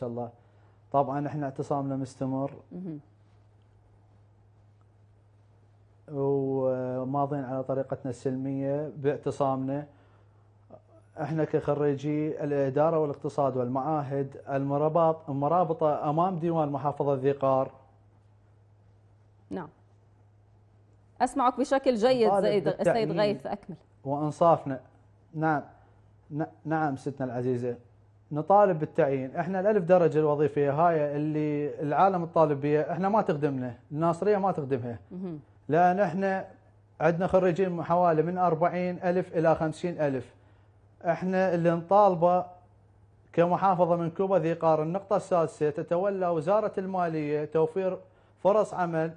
حياك الله طبعا احنا اعتصامنا مستمر وماضين على طريقتنا السلميه باعتصامنا احنا كخريجي الاداره والاقتصاد والمعاهد المرابط المرابطه امام ديوان محافظه ذي قار نعم اسمعك بشكل جيد سيد غيث اكمل وانصافنا نعم نعم ستنا العزيزه نطالب بالتعيين احنا الالف درجه الوظيفيه هاي اللي العالم الطالب بها احنا ما تخدمنا الناصريه ما تخدمها لان احنا عندنا خريجين حوالي من 40 الف الى 50 الف احنا اللي نطالبه كمحافظه من كوبا ذي قار النقطه السادسه تتولى وزاره الماليه توفير فرص عمل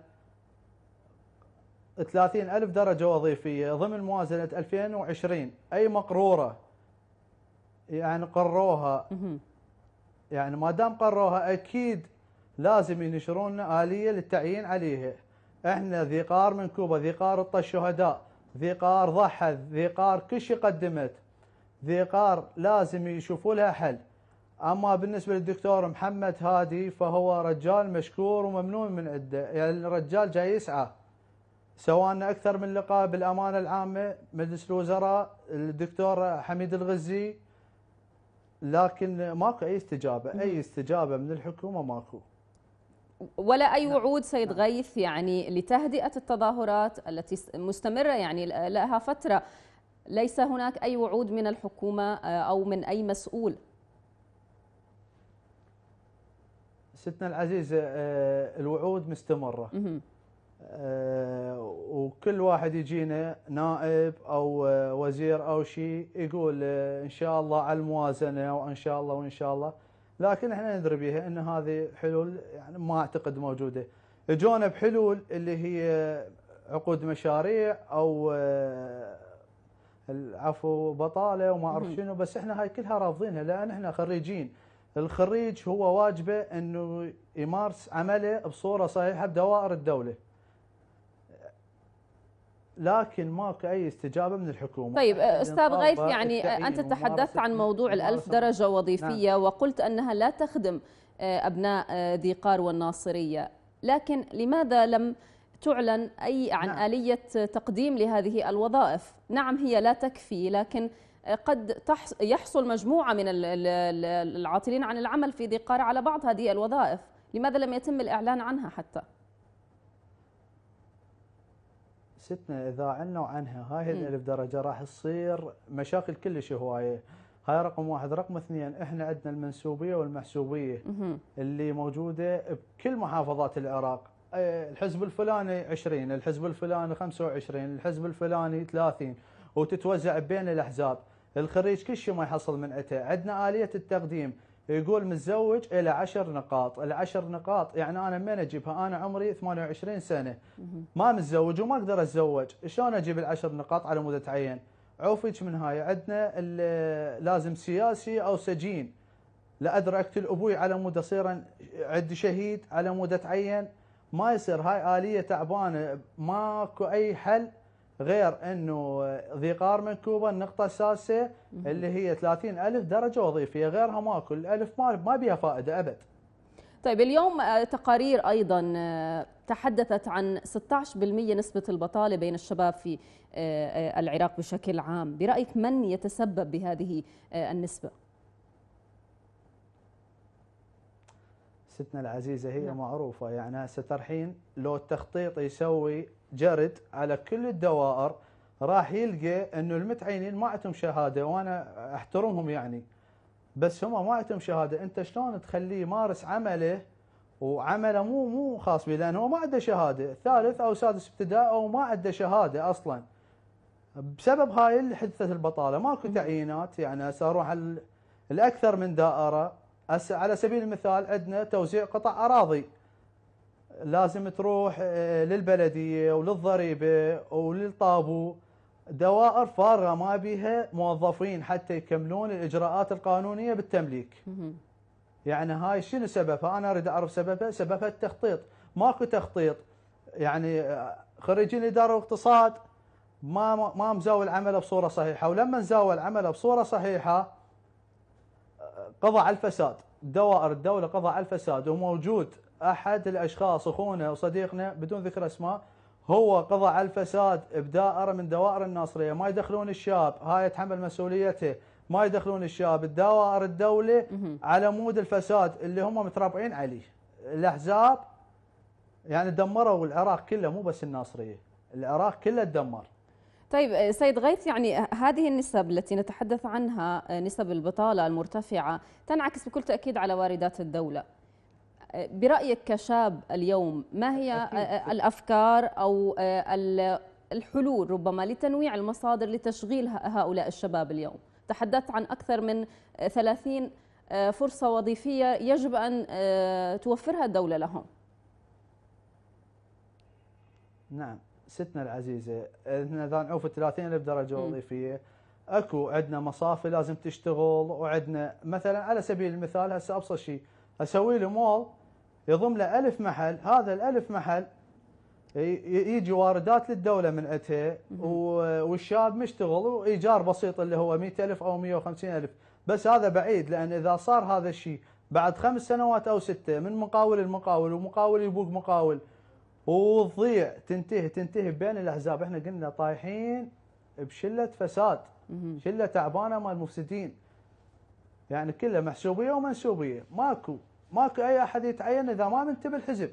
30 ألف درجة وظيفية ضمن موازنة 2020 أي مقرورة يعني قروها يعني ما دام قروها اكيد لازم ينشرون لنا اليه للتعيين عليها احنا ذي قار من كوبا ذي قار طا الشهداء ذي قار ضحت ذي قار كل شيء قدمت ذي قار لازم يشوفوا لها حل اما بالنسبه للدكتور محمد هادي فهو رجال مشكور وممنون من عده يعني الرجال جاي يسعى سواء اكثر من لقاء بالامانه العامه مجلس الوزراء الدكتور حميد الغزي لكن ماكو اي استجابه اي استجابه من الحكومه ماكو ولا اي وعود سيد نعم. غيث يعني لتهدئه التظاهرات التي مستمره يعني لها فتره ليس هناك اي وعود من الحكومه آه، او من اي مسؤول ستنا العزيزه آه، الوعود مستمره آه، وكل واحد يجينا نائب او آه، وزير او شيء يقول آه، ان شاء الله على الموازنه وان شاء الله وان شاء الله لكن احنا ندري بها ان هذه حلول يعني ما اعتقد موجوده. اجونا بحلول اللي هي عقود مشاريع او العفو بطاله وما اعرف شنو بس احنا هاي كلها رافضينها لان احنا خريجين الخريج هو واجبه انه يمارس عمله بصوره صحيحه بدوائر الدوله. لكن ماكو اي استجابه من الحكومه طيب يعني استاذ غيث يعني انت تحدثت عن موضوع الألف درجه نعم. وظيفيه نعم. وقلت انها لا تخدم آه، ابناء آه، ذي قار والناصريه لكن لماذا لم تعلن اي عن نعم. اليه تقديم لهذه الوظائف نعم هي لا تكفي لكن آه، قد يحصل مجموعه من العاطلين عن العمل في ذي قار على بعض هذه الوظائف لماذا لم يتم الاعلان عنها حتى ستنا اذا عنا وعنها هاي الالف درجه راح تصير مشاكل كلش هوايه هاي رقم واحد رقم اثنين احنا عندنا المنسوبيه والمحسوبيه اللي موجوده بكل محافظات العراق آه، الحزب الفلاني 20 الحزب الفلاني 25 الحزب الفلاني 30 وتتوزع بين الاحزاب الخريج كل شيء ما يحصل من عندنا اليه التقديم يقول متزوج الى عشر نقاط العشر نقاط يعني انا من اجيبها انا عمري 28 سنه ما متزوج وما اقدر اتزوج شلون اجيب العشر نقاط على مود اتعين عوفك من هاي عندنا لازم سياسي او سجين لا ادرى اقتل ابوي على مود اصير عندي شهيد على مود اتعين ما يصير هاي اليه تعبانه ماكو اي حل غير انه ذقار كوبا النقطه السادسه اللي هي 30 الف درجه وظيفيه غيرها ماكو الالف ما ما بيها فائده ابد طيب اليوم تقارير ايضا آه، تحدثت عن 16% نسبه البطاله بين الشباب في آه، آه، العراق بشكل عام برايك من يتسبب بهذه النسبه ستنا العزيزة هي نعم. معروفة يعني هسه لو التخطيط يسوي جرد على كل الدوائر راح يلقى انه المتعينين ما عندهم شهادة وانا احترمهم يعني بس هم ما عندهم شهادة انت شلون تخليه يمارس عمله وعمله مو مو خاص به لانه هو ما عنده شهاده ثالث او سادس ابتداء او ما عنده شهاده اصلا بسبب هاي اللي حدثت البطاله ماكو تعيينات يعني هسه اروح الاكثر من دائره على سبيل المثال عندنا توزيع قطع اراضي لازم تروح آه، للبلديه وللضريبه وللطابو دوائر فارغه ما بيها موظفين حتى يكملون الاجراءات القانونيه بالتمليك. يعني هاي شنو سببها؟ انا اريد اعرف سببها، سببها التخطيط، ماكو تخطيط. يعني آه، خريجين اداره واقتصاد ما ما مزاول عمله بصوره صحيحه، ولما نزاول عمله بصوره صحيحه قضى على الفساد دوائر الدولة قضى على الفساد وموجود أحد الأشخاص أخونا وصديقنا بدون ذكر أسماء هو قضى على الفساد بدائرة من دوائر الناصرية ما يدخلون الشاب هاي يتحمل مسؤوليته ما يدخلون الشاب الدوائر الدولة على مود الفساد اللي هم مترابعين عليه الأحزاب يعني دمروا العراق كله مو بس الناصرية العراق كله تدمر طيب آه، سيد غيث يعني آه، هذه النسب التي نتحدث عنها آه، نسب البطالة المرتفعة تنعكس بكل تأكيد على واردات الدولة برأيك كشاب اليوم ما هي الأفكار أو الحلول ربما لتنويع المصادر لتشغيل هؤلاء الشباب اليوم تحدثت عن أكثر من 30 فرصة وظيفية يجب أن توفرها الدولة لهم نعم ستنا العزيزه احنا دافعين في 30000 درجه وظيفيه اكو عندنا مصافي لازم تشتغل وعندنا مثلا على سبيل المثال هسه ابسط شيء اسوي له مول يضم له 1000 محل هذا ال1000 محل يجي واردات للدوله من عندها والشاب مشتغل وايجار بسيط اللي هو 100000 او 150000 بس هذا بعيد لان اذا صار هذا الشيء بعد خمس سنوات او سته من مقاول المقاول ومقاول يبوق مقاول وضيع تنتهي تنتهي بين الاحزاب احنا قلنا طايحين بشله فساد شله تعبانه مال مفسدين يعني كلها محسوبيه ومنسوبيه ماكو ماكو اي احد يتعين اذا ما منتبه الحزب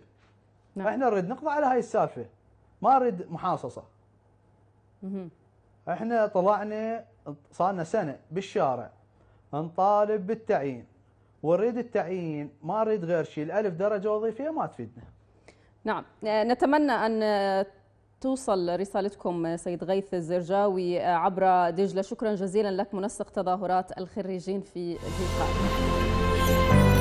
نعم. احنا نريد نقضي على هاي السالفه ما نريد محاصصه مم. احنا طلعنا صار لنا سنه بالشارع نطالب بالتعيين ونريد التعيين ما نريد غير شيء الالف درجه وظيفيه ما تفيدنا نعم آه، نتمنى أن آه، توصل رسالتكم آه، سيد غيث الزرجاوي عبر دجلة شكرا جزيلا لك منسق تظاهرات الخريجين في ذي